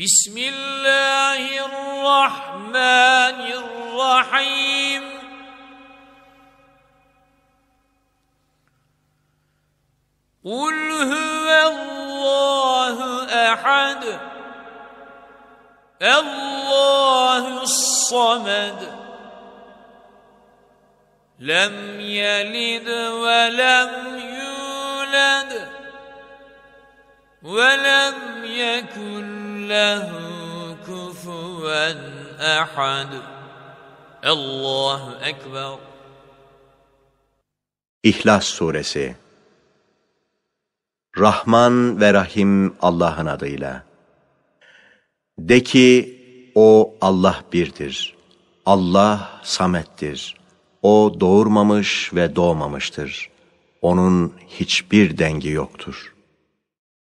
بسم الله الرحمن الرحيم قل هو الله احد الله الصمد لم يلد ولم يولد ولم يكن له كفوا أحد الله أكبر İhlas Suresi Rahman ve Rahim Allah'ın adıyla. De ki, O Allah birdir. Allah samettir. O doğurmamış ve doğmamıştır. Onun hiçbir dengi yoktur.''